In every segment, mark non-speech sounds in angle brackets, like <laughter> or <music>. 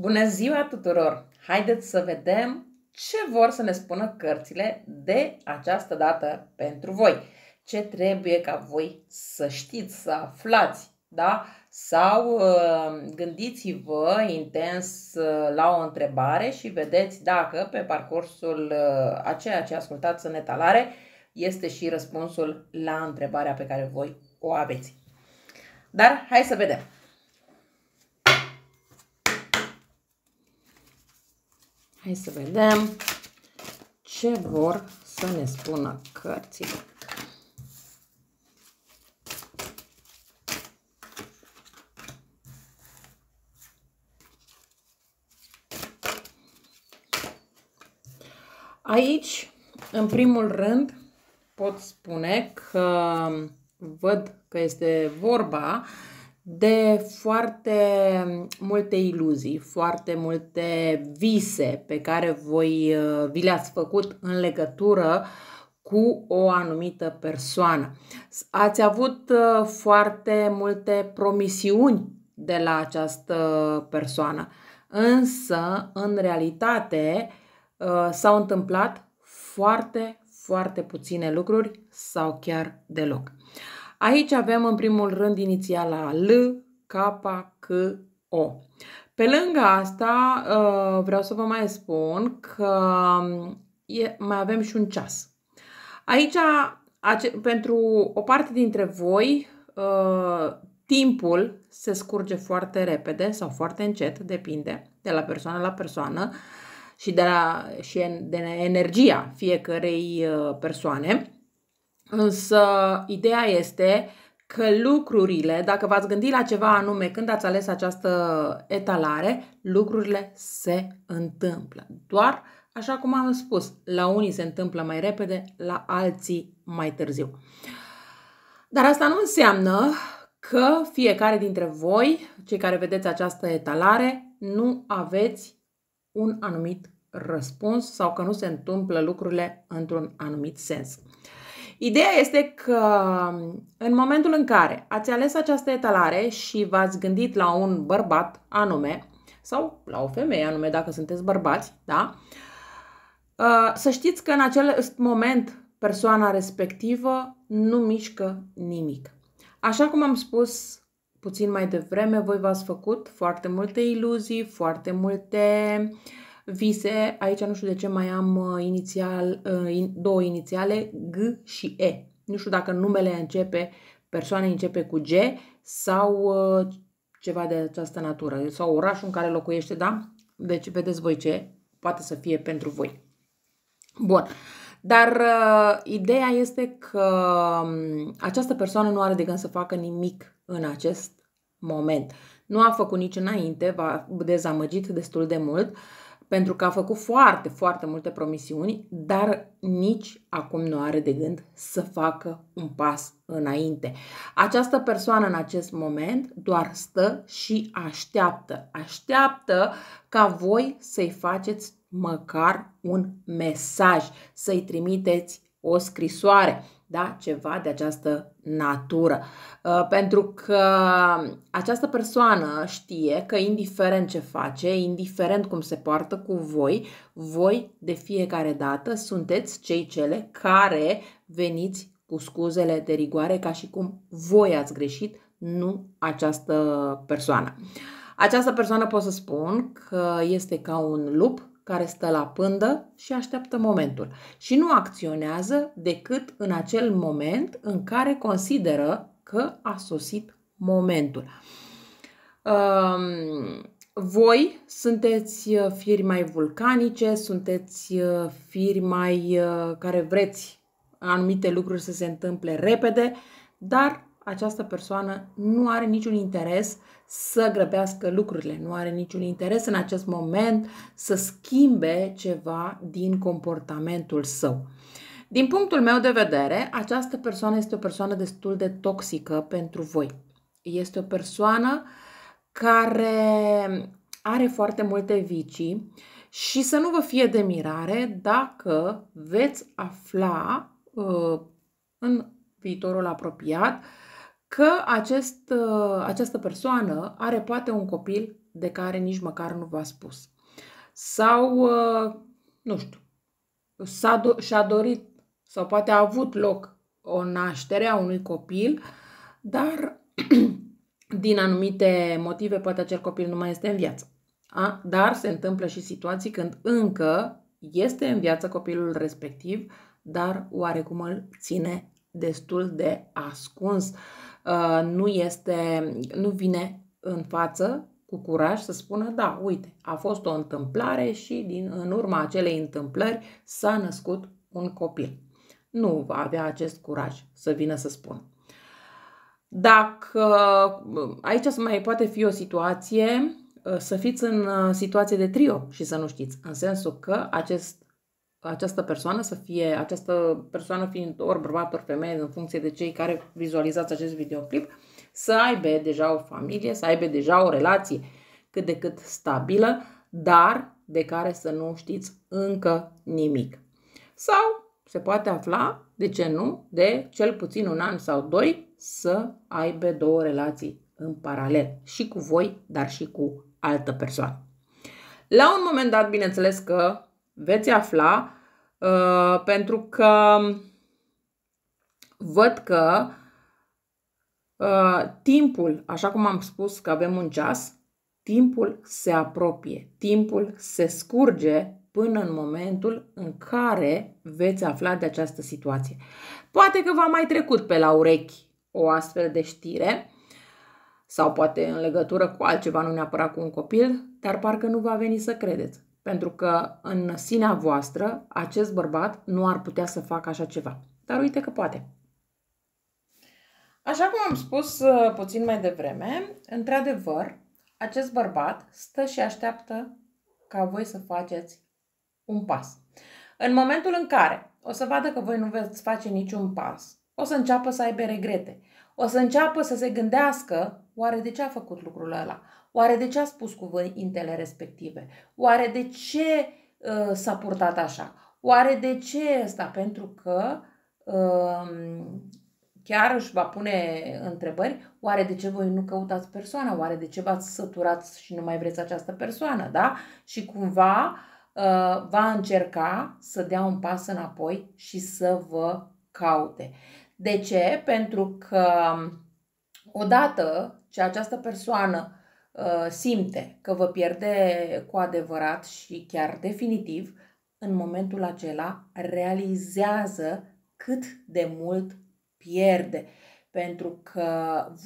Bună ziua tuturor! Haideți să vedem ce vor să ne spună cărțile de această dată pentru voi. Ce trebuie ca voi să știți, să aflați, da? Sau uh, gândiți-vă intens uh, la o întrebare și vedeți dacă pe parcursul uh, a ceea ce ascultați în etalare este și răspunsul la întrebarea pe care voi o aveți. Dar hai să vedem! Hai să vedem ce vor să ne spună cărțile. Aici, în primul rând, pot spune că văd că este vorba uh, de foarte multe iluzii, foarte multe vise pe care voi uh, vi le-ați făcut în legătură cu o anumită persoană. Ați avut uh, foarte multe promisiuni de la această persoană, însă, în realitate, uh, s-au întâmplat foarte, foarte puține lucruri sau chiar deloc. Aici avem în primul rând inițiala L, K, K, O. Pe lângă asta, uh, vreau să vă mai spun că um, mai avem și un ceas. Aici, pentru o parte dintre voi, uh, timpul se scurge foarte repede sau foarte încet, depinde de la persoană la persoană și de, la, și de energia fiecarei uh, persoane. Însă, ideea este că lucrurile, dacă v-ați gândit la ceva anume când ați ales această etalare, lucrurile se întâmplă. Doar, așa cum am spus, la unii se întâmplă mai repede, la alții mai târziu. Dar asta nu înseamnă că fiecare dintre voi, cei care vedeți această etalare, nu aveți un anumit răspuns sau că nu se întâmplă lucrurile într-un anumit sens. Ideea este că um, în momentul în care ați ales această etalare și v-ați gândit la un bărbat anume, sau la o femeie anume dacă sunteți bărbați, da? Uh, să știți că în acel moment persoana respectivă nu mișcă nimic. Așa cum am spus puțin mai devreme, voi v-ați făcut foarte multe iluzii, foarte multe uh, Vise, aici nu știu de ce mai am uh, inițial, uh, două inițiale, G și E. Nu știu dacă numele începe, persoane începe cu G sau uh, ceva de această natură, sau orașul în care locuiește, da? Deci vedeți voi ce poate să fie pentru voi. Bun. Dar uh, ideea este că um, această persoană nu are de gând să facă nimic în acest moment. Nu a făcut nici înainte, v-a dezamăgit destul de mult. Uh, pentru că a făcut foarte, foarte multe promisiuni, dar nici acum nu are de gând să facă un pas înainte. Această persoană în acest moment doar stă și așteaptă. Așteaptă ca voi să-i faceți măcar un mesaj, să-i trimiteți o scrisoare, da? ceva de această natură. Uh, pentru că această persoană știe că indiferent ce face, indiferent cum se poartă cu voi, voi de fiecare dată sunteți cei cele care veniți cu scuzele de rigoare ca și cum voi ați greșit, nu această persoană. Această persoană pot să spun că este ca un lup care stă la pândă și așteaptă momentul și nu acționează decât în acel moment în care consideră că a sosit momentul. Um, voi sunteți uh, firi mai vulcanice, sunteți uh, firi mai uh, care vreți anumite lucruri să se întâmple repede, dar această persoană nu are niciun interes să grăbească lucrurile, nu are niciun interes în acest moment să schimbe ceva din comportamentul său. Din punctul meu de vedere, această persoană este o persoană destul de toxică pentru voi. Este o persoană care are foarte multe vicii și să nu vă fie de mirare dacă veți afla uh, în viitorul apropiat că acest, ă, această persoană are poate un copil de care nici măcar nu v-a spus. Sau, ă, nu știu, s-a do- și-a dorit sau poate a avut loc o naștere a unui copil, dar <clears throat> din anumite motive poate acel copil nu mai este în viață. A? Dar se întâmplă și situații când încă este în viață copilul respectiv, dar oarecum îl ține destul de ascuns. Uh, Uh, nu este, nu vine în față cu curaj să spună, da, uite, a fost o întâmplare și din, în urma acelei întâmplări s-a născut un copil. Nu va avea acest curaj să vină să spună. Dacă aici să mai poate fi o situație, uh, să fiți în uh, situație de trio și să nu știți, în sensul că acest această persoană să fie, această persoană fiind ori bărbat, ori femeie, în funcție de cei care vizualizați acest videoclip, să aibă deja o familie, să aibă deja o relație cât de cât stabilă, dar de care să nu știți încă nimic. Sau se poate afla, de ce nu, de cel puțin un an sau doi să aibă două relații în paralel, și cu voi, dar și cu altă persoană. La un moment dat, bineînțeles că Veți afla uh, pentru că văd că uh, timpul, așa cum am spus că avem un ceas, timpul se apropie, timpul se scurge până în momentul în care veți afla de această situație. Poate că v-a mai trecut pe la urechi o astfel de știre sau poate în legătură cu altceva, nu neapărat cu un copil, dar parcă nu va veni să credeți pentru că în sinea voastră acest bărbat nu ar putea să facă așa ceva. Dar uite că poate. Așa cum am spus uh, puțin mai devreme, într-adevăr, acest bărbat stă și așteaptă ca voi să faceți un pas. În momentul în care o să vadă că voi nu veți face niciun pas, o să înceapă să aibă regrete. O să înceapă să se gândească oare de ce a făcut lucrul ăla? Oare de ce a spus cuvintele respective? Oare de ce uh, s-a purtat așa? Oare de ce ăsta? Pentru că uh, chiar își va pune întrebări, oare de ce voi nu căutați persoana, oare de ce v-ați săturat și nu mai vreți această persoană, da? Și cumva uh, va încerca să dea un pas înapoi și să vă caute. De ce? Pentru că um, odată ce această persoană uh, simte că vă pierde cu adevărat și chiar definitiv, în momentul acela realizează cât de mult pierde. Pentru că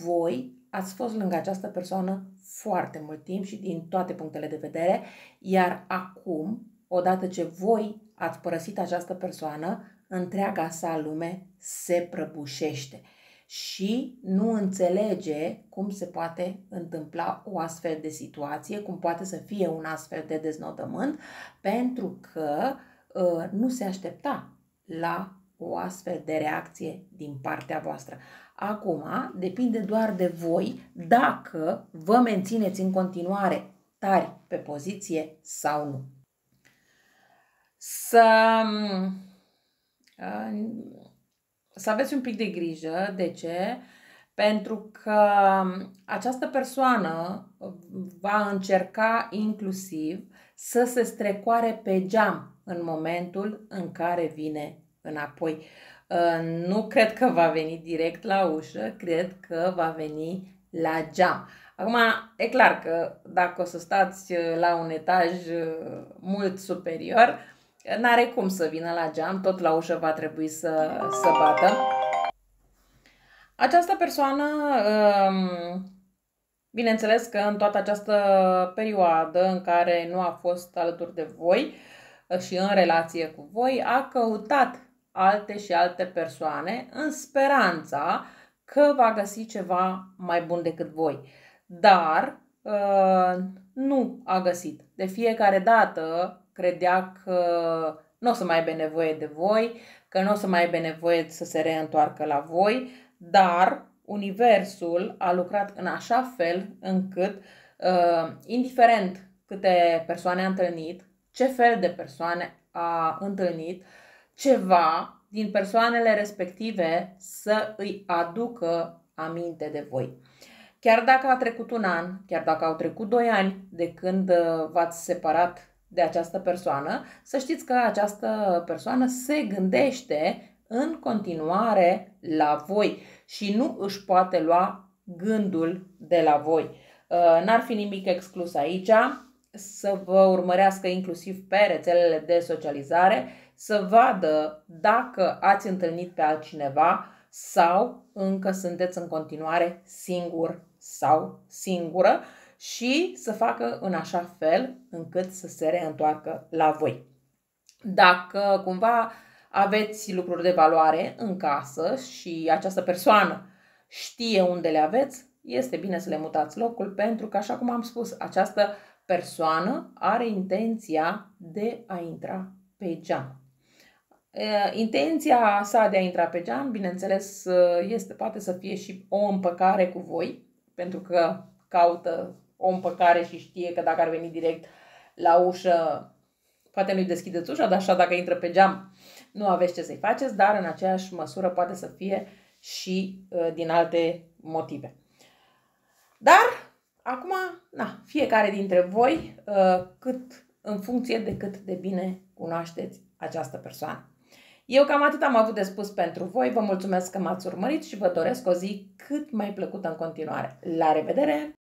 voi ați fost lângă această persoană foarte mult timp și din toate punctele de vedere, iar acum, odată ce voi ați părăsit această persoană, întreaga sa lume se prăbușește și nu înțelege cum se poate întâmpla o astfel de situație, cum poate să fie un astfel de deznodământ, pentru că uh, nu se aștepta la o astfel de reacție din partea voastră. Acum, depinde doar de voi dacă vă mențineți în continuare tari pe poziție sau nu. Să să aveți un pic de grijă. De ce? Pentru că această persoană va încerca inclusiv să se strecoare pe geam în momentul în care vine înapoi. Ă, nu cred că va veni direct la ușă, cred că va veni la geam. Acum, e clar că dacă o să stați la un etaj ă, mult superior, N-are cum să vină la geam, tot la ușă va trebui să, să bată. Această persoană, um, bineînțeles că în toată această perioadă în care nu a fost alături de voi uh, și în relație cu voi, a căutat alte și alte persoane în speranța că va găsi ceva mai bun decât voi. Dar uh, nu a găsit. De fiecare dată credea că nu o să mai aibă nevoie de voi, că nu o să mai aibă nevoie să se reîntoarcă la voi, dar Universul a lucrat în așa fel încât, uh, indiferent câte persoane a întâlnit, ce fel de persoane a întâlnit, ceva din persoanele respective să îi aducă aminte de voi. Chiar dacă a trecut un an, chiar dacă au trecut doi ani de când uh, v-ați separat de această persoană, să știți că această persoană se gândește în continuare la voi și nu își poate lua gândul de la voi. Uh, n-ar fi nimic exclus aici să vă urmărească inclusiv pe rețelele de socializare, să vadă dacă ați întâlnit pe altcineva sau încă sunteți în continuare singur sau singură și să facă în așa fel încât să se reîntoarcă la voi. Dacă cumva aveți lucruri de valoare în casă și această persoană știe unde le aveți, este bine să le mutați locul pentru că, așa cum am spus, această persoană are intenția de a intra pe geam. Intenția sa de a intra pe geam, bineînțeles, este poate să fie și o împăcare cu voi, pentru că caută o împăcare și știe că dacă ar veni direct la ușă, poate nu-i deschideți ușa, dar așa dacă intră pe geam, nu aveți ce să-i faceți, dar în aceeași măsură poate să fie și ă, din alte motive. Dar, acum, na, fiecare dintre voi, ă, cât în funcție de cât de bine cunoașteți această persoană. Eu cam atât am avut de spus pentru voi, vă mulțumesc că m-ați urmărit și vă doresc o zi cât mai plăcută în continuare. La revedere!